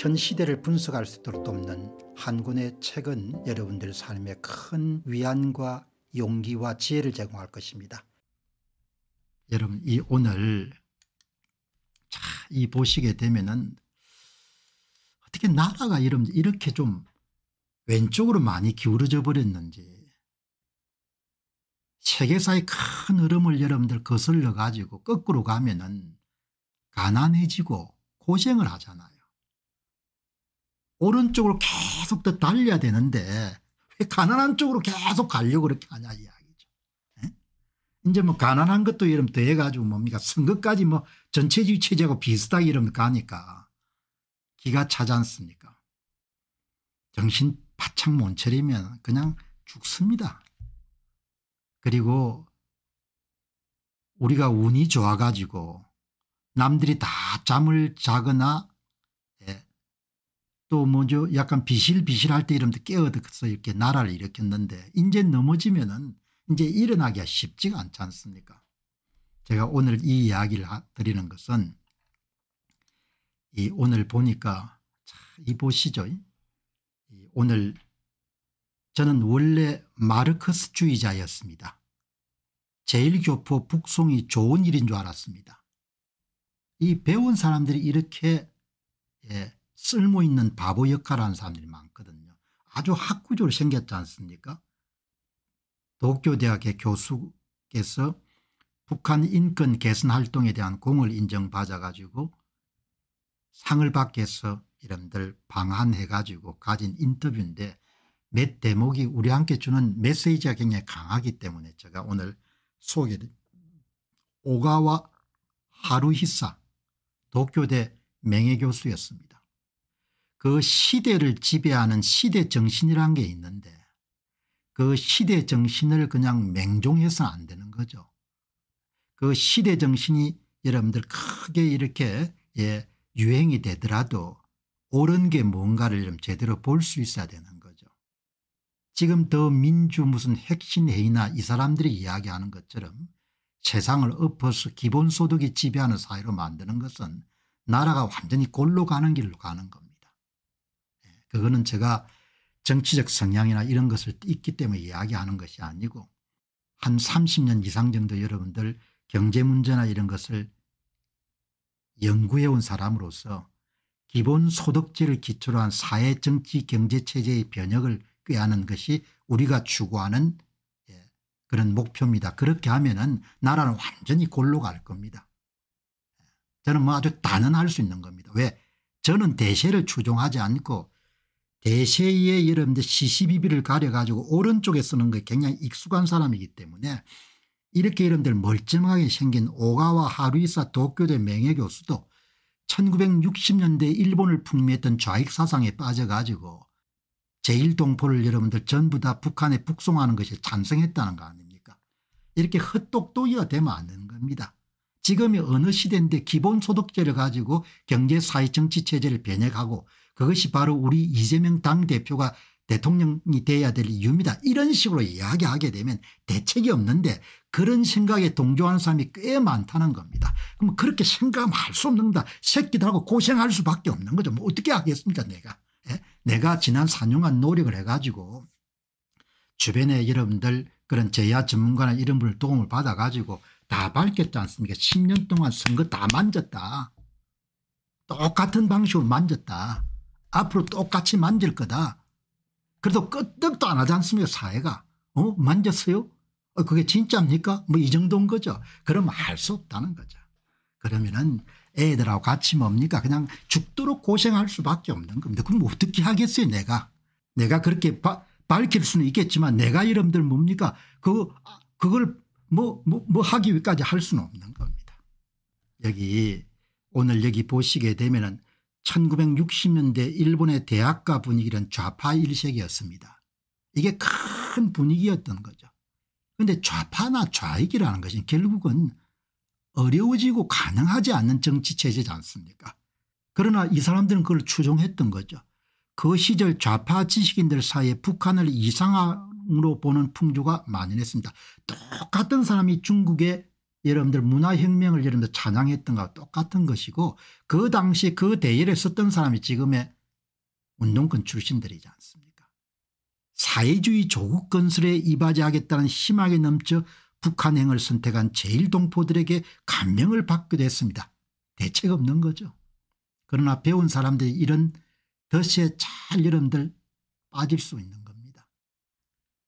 현 시대를 분석할 수 있도록 돕는 한 권의 책은 여러분들 삶에 큰 위안과 용기와 지혜를 제공할 것입니다. 여러분 이 오늘 이 보시게 되면은 어떻게 나라가 이런 이렇게 좀 왼쪽으로 많이 기울어져 버렸는지 세계사의 큰 흐름을 여러분들 거슬러 가지고 거꾸로 가면은 가난해지고 고생을 하잖아요. 오른쪽으로 계속 더 달려야 되는데 왜 가난한 쪽으로 계속 가려고 그렇게 하냐 이야기죠. 에? 예? 이제 뭐 가난한 것도 이름 더해가지고 뭡니까 선거까지 뭐 전체주의 체제하고 비슷하게 이름 가니까 기가 차지 않습니까. 정신 바짝 못 차리면 그냥 죽습니다. 그리고 우리가 운이 좋아가지고 남들이 다 잠을 자거나 또 먼저 약간 비실비실할 때 이러면 깨어서 이렇게 나라를 일으켰는데 이제 넘어지면은 이제 일어나기가 쉽지가 않지 않습니까 제가 오늘 이 이야기를 드리는 것은 이 오늘 보니까 이 보시죠 오늘 저는 원래 마르크스주의자였습니다. 제일교포 북송이 좋은 일인 줄 알았습니다. 이 배운 사람들이 이렇게 예, 쓸모있는 바보 역할을 하는 사람들이 많거든요. 아주 학구적으로 생겼지 않습니까 도쿄대학의 교수께서 북한 인권 개선 활동에 대한 공을 인정받아 가지고 상을 받게서 이름들 방한해 가지고 가진 인터뷰인데 몇 대목이 우리 함께 주는 메시지가 굉장히 강하기 때문에 제가 오늘 소개를 오가와 하루히사 도쿄대 명예교수였습니다. 그 시대를 지배하는 시대 정신이란 게 있는데 그 시대 정신을 그냥 맹종해서는 안 되는 거죠. 그 시대 정신이 여러분들 크게 이렇게 예, 유행이 되더라도 옳은 게 뭔가를 좀 제대로 볼 수 있어야 되는 거죠. 지금 더 민주 무슨 핵심회의나 이 사람들이 이야기하는 것처럼 세상을 엎어서 기본소득이 지배하는 사회로 만드는 것은 나라가 완전히 골로 가는 길로 가는 겁니다. 그거는 제가 정치적 성향이나 이런 것을 있기 때문에 이야기하는 것이 아니고 한 30년 이상 정도 여러분들 경제 문제나 이런 것을 연구해온 사람으로서 기본 소득제를 기초로 한 사회 정치 경제체제의 변혁을 꾀하는 것이 우리가 추구하는 예, 그런 목표입니다. 그렇게 하면 은 나라는 완전히 골로 갈 겁니다. 예, 저는 뭐 아주 단언할 수 있는 겁니다. 왜 저는 대세를 추종하지 않고 대세의 여러분들 시시비비를 가려가지고 오른쪽에 쓰는 게 굉장히 익숙한 사람이기 때문에 이렇게 여러분들 멀쩡하게 생긴 오가와 하루이사 도쿄대 명예교수도 1960년대 일본을 풍미했던 좌익 사상에 빠져가지고 제1동포를 여러분들 전부 다 북한에 북송하는 것이 찬성했다는 거 아닙니까 이렇게 헛똑똑이가 되면 안 되는 겁니다. 지금이 어느 시대인데 기본소득제를 가지고 경제 사회 정치 체제를 변혁하고 그것이 바로 우리 이재명 당대표가 대통령이 돼야 될 이유입니다. 이런 식으로 이야기하게 되면 대책이 없는데 그런 생각에 동조하는 사람이 꽤 많다는 겁니다. 그럼 그렇게 생각할 수 없는 겁다 새끼들하고 고생할 수밖에 없는 거죠. 뭐 어떻게 하겠습니까 내가. 예? 내가 지난 4년간 노력을 해가지고 주변에 여러분들 그런 제야 전문가나 이런 분을 도움을 받아가지고 다 밝혔지 않습니까 10년 동안 선거 다 만졌다. 똑같은 방식으로 만졌다. 앞으로 똑같이 만질 거다. 그래도 끄떡도 안 하지 않습니까 사회가. 어 만졌어요? 어, 그게 진짜입니까? 뭐 이 정도인 거죠. 그럼 할 수 없다는 거죠. 그러면은 애들하고 같이 뭡니까 그냥 죽도록 고생할 수밖에 없는 겁니다. 그럼 어떻게 하겠어요 내가. 내가 그렇게 바, 밝힐 수는 있겠지만 내가 이름들 뭡니까 그, 그걸 뭐, 뭐, 뭐 하기 위까지 할 수는 없는 겁니다. 여기 오늘 여기 보시게 되면은 1960년대 일본의 대학가 분위기는 좌파 일색이었습니다. 이게 큰 분위기였던 거죠. 그런데 좌파나 좌익이라는 것은 결국은 어려워지고 가능하지 않는 정치체제지 않습니까 그러나 이 사람들은 그걸 추종했던 거죠. 그 시절 좌파 지식인들 사이에 북한을 이상으로 보는 풍조가 만연했습니다. 똑같은 사람이 중국의 여러분들 문화혁명을 여러분들 찬양했던 것과 똑같은 것이고 그 당시 그 대열에 섰던 사람이 지금의 운동권 출신들이지 않습니까 사회주의 조국 건설에 이바지하겠다는 심하게 넘쳐 북한행을 선택한 제일동포들에게 감명을 받기도 했습니다. 대책 없는 거죠. 그러나 배운 사람들이 이런 덫에 잘 여러분들 빠질 수 있는 겁니다.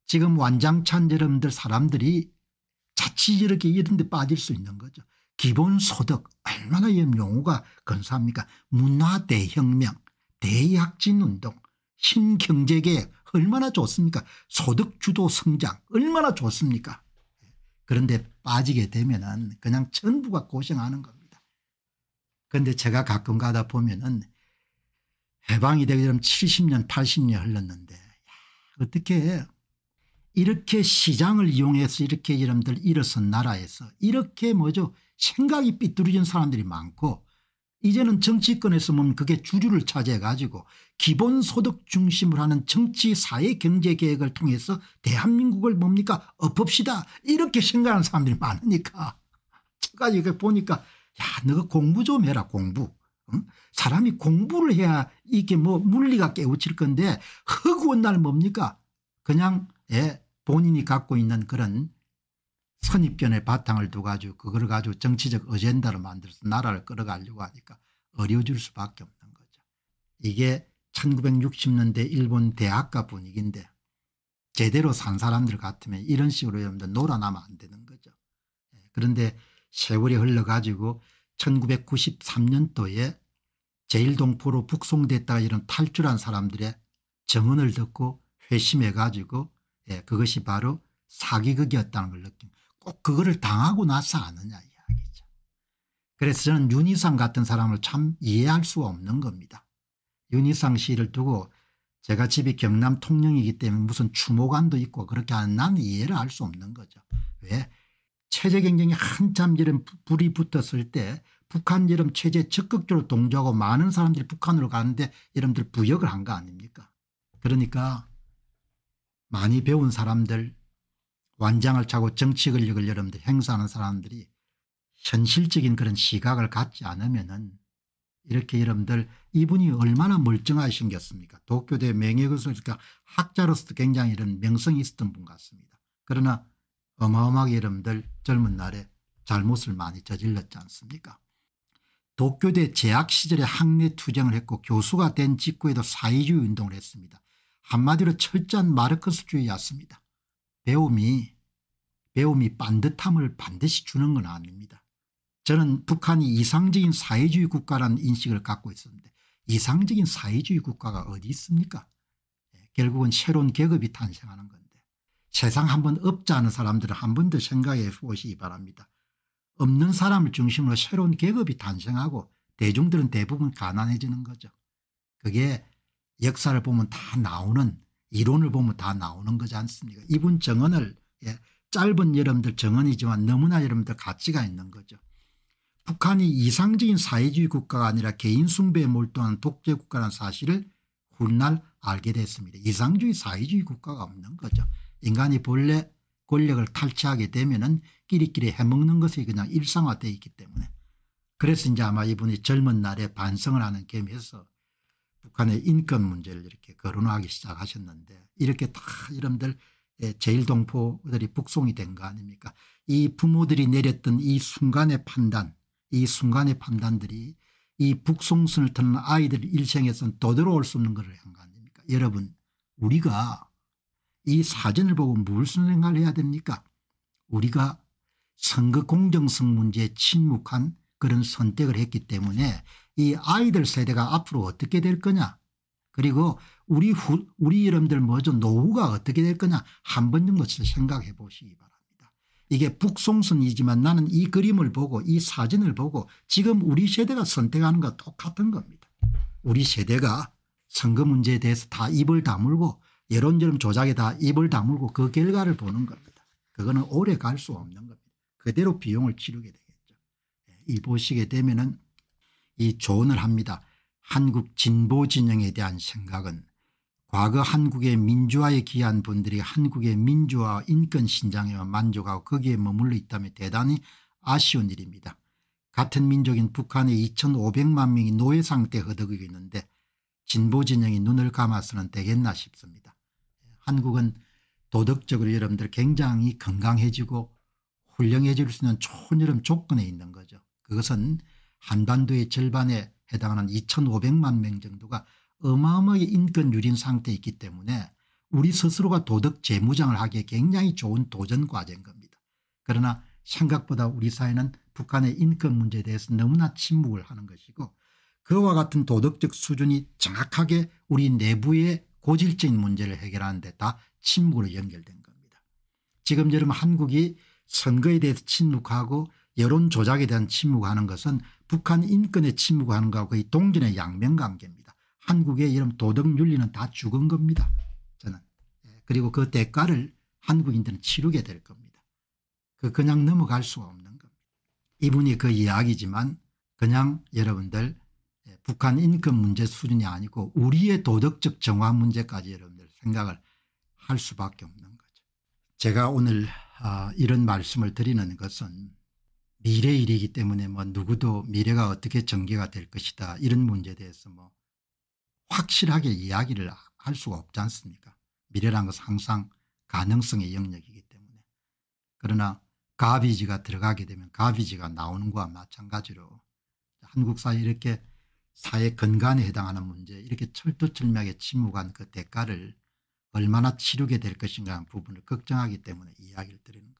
지금 완장찬 여러분들 사람들이 자칫 이렇게 이런 데 빠질 수 있는 거죠. 기본소득 얼마나 이 용어가 근사합니까 문화대혁명 대약진운동 신경제계획 얼마나 좋습니까 소득주도 성장 얼마나 좋습니까 그런데 빠지게 되면 은 그냥 전부가 고생하는 겁니다. 그런데 제가 가끔 가다 보면 은 해방이 되기 전 70년 80년 흘렀는데 야, 어떻게 이렇게 시장을 이용해서 이렇게 여러분들 일어선 나라에서 이렇게 뭐죠 생각이 삐뚤어진 사람들이 많고 이제는 정치권에서 보면 그게 주류를 차지해 가지고 기본소득 중심으로 하는 정치 사회 경제 계획을 통해서 대한민국을 뭡니까 엎읍시다 이렇게 생각하는 사람들이 많으니까 제가 이렇게 보니까 야 너가 공부 좀 해라 공부 응? 사람이 공부를 해야 이게 뭐 물리가 깨우칠 건데 허구한 날 뭡니까 그냥 예 본인이 갖고 있는 그런 선입견의 바탕을 두고 아주 그걸 가지고 정치적 어젠다를 만들어서 나라를 끌어가려고 하니까 어려워질 수밖에 없는 거죠. 이게 1960년대 일본 대학가 분위기인데 제대로 산 사람들 같으면 이런 식으로 놀아나면 안 되는 거죠. 예, 그런데 세월이 흘러가지고 1993년도에 제일동포로 북송됐다가 이런 탈출한 사람들의 정언을 듣고 회심해가지고 예, 그것이 바로 사기극이었다는 걸 느낀 꼭 그거를 당하고 나서 아느냐 이야기죠. 그래서 저는 윤희상 같은 사람을 참 이해할 수 없는 겁니다. 윤희상 씨를 두고 제가 집이 경남 통영이기 때문에 무슨 추모관도 있고 그렇게 하는 이해를 할 수 없는 거죠. 왜? 체제 경쟁이 한참 이런 불이 붙었을 때 북한 여름 체제 적극적으로 동조하고 많은 사람들이 북한으로 가는데 여러분들 부역을 한 거 아닙니까? 그러니까 많이 배운 사람들 완장을 차고 정치 권력을 여러분들 행사하는 사람들이 현실적인 그런 시각을 갖지 않으면 은 이렇게 여러분들 이분이 얼마나 멀쩡하생겼습니까 도쿄대 명예교수니까 그러니까 학자로서도 굉장히 이런 명성이 있었던 분 같습니다. 그러나 어마어마하게 여러분들 젊은 날에 잘못을 많이 저질렀지 않습니까 도쿄대 재학 시절에 학내 투쟁을 했고 교수가 된 직후에도 사회주의 운동을 했습니다. 한마디로 철저한 마르크스주의였습니다. 배움이 배움이 반듯함을 반드시 주는 건 아닙니다. 저는 북한이 이상적인 사회주의 국가라는 인식을 갖고 있었는데 이상적인 사회주의 국가가 어디 있습니까 예, 결국은 새로운 계급이 탄생하는 건데 세상 한 번 없지 않은 사람들은 한 번 더 생각해 보시기 바랍니다. 없는 사람을 중심으로 새로운 계급이 탄생하고 대중들은 대부분 가난해지는 거죠. 그게 역사를 보면 다 나오는 이론을 보면 다 나오는 거지 않습니까 이분 정언을 예, 짧은 여러분들 정언이지만 너무나 여러분들 가치가 있는 거죠. 북한이 이상적인 사회주의 국가가 아니라 개인 숭배에 몰두하는 독재 국가라는 사실을 훗날 알게 됐습니다. 이상주의 사회주의 국가가 없는 거죠. 인간이 본래 권력을 탈취하게 되면 은 끼리끼리 해먹는 것이 그냥 일상화되어 있기 때문에 그래서 이제 아마 이분이 젊은 날에 반성을 하는 겸해서 북한의 인권 문제를 이렇게 거론하기 시작하셨는데 이렇게 다 이름들 예, 제일동포들이 북송이 된 거 아닙니까 이 부모들이 내렸던 이 순간의 판단 이 순간의 판단들이 이 북송순을 타는 아이들 일생에선 도들어올 수 없는 것한거 아닙니까 여러분 우리가 이 사진을 보고 무슨 생각을 해야 됩니까 우리가 선거 공정성 문제에 침묵한 그런 선택을 했기 때문에 이 아이들 세대가 앞으로 어떻게 될 거냐 그리고 우리 후, 우리 이름들 뭐죠 노후가 어떻게 될 거냐 한 번 정도 생각해 보시기 바랍니다. 이게 북송선이지만 나는 이 그림을 보고 이 사진을 보고 지금 우리 세대가 선택하는 것 똑같은 겁니다. 우리 세대가 선거 문제에 대해서 다 입을 다물고 여론조럼 조작에 다 입을 다물고 그 결과를 보는 겁니다. 그거는 오래 갈 수 없는 겁니다. 그대로 비용을 치르게 되겠죠. 예, 이 보시게 되면은 이 조언을 합니다. 한국 진보 진영에 대한 생각은 과거 한국의 민주화에 기여한 분들이 한국의 민주화 인권 신장에만 만족하고 거기에 머물러 있다면 대단히 아쉬운 일입니다. 같은 민족인 북한의 2500만 명이 노예 상태 허덕이고 있는데 진보 진영이 눈을 감아서는 되겠나 싶습니다. 한국은 도덕적으로 여러분들 굉장히 건강해지고 훌륭해질 수 있는 좋은 여름 조건에 있는 거죠. 그것은 한반도의 절반에 해당하는 2500만 명 정도가 어마어마하게 인권 유린 상태에 있기 때문에 우리 스스로가 도덕 재무장을 하기에 굉장히 좋은 도전 과제인 겁니다. 그러나 생각보다 우리 사회는 북한의 인권 문제에 대해서 너무나 침묵을 하는 것이고 그와 같은 도덕적 수준이 정확하게 우리 내부의 고질적인 문제를 해결하는 데다 침묵으로 연결된 겁니다. 지금 여러분 한국이 선거에 대해서 침묵하고 여론 조작에 대한 침묵하는 것은 북한 인권의 침묵하는 거하고 거의 동전의 양면관계입니다. 한국의 이런 도덕윤리는 다 죽은 겁니다. 저는. 예, 그리고 그 대가를 한국인들은 치르게 될 겁니다. 그 그냥 넘어갈 수가 없는 겁니다. 이분이 그 이야기지만 그냥 여러분들 예, 북한 인권 문제 수준이 아니고 우리의 도덕적 정화 문제까지 여러분들 생각을 할 수밖에 없는 거죠. 제가 오늘 아, 이런 말씀을 드리는 것은 미래 일이기 때문에 뭐 누구도 미래가 어떻게 전개가 될 것이다 이런 문제에 대해서 뭐 확실하게 이야기를 할 수가 없지 않습니까 미래란 것은 항상 가능성의 영역이기 때문에 그러나 가비지가 들어가게 되면 가비지가 나오는 것과 마찬가지로 한국 사회 이렇게 사회 근간에 해당하는 문제 이렇게 철두철미하게 침묵한 그 대가를 얼마나 치르게 될 것인가 하는 부분을 걱정하기 때문에 이야기를 드리는 것.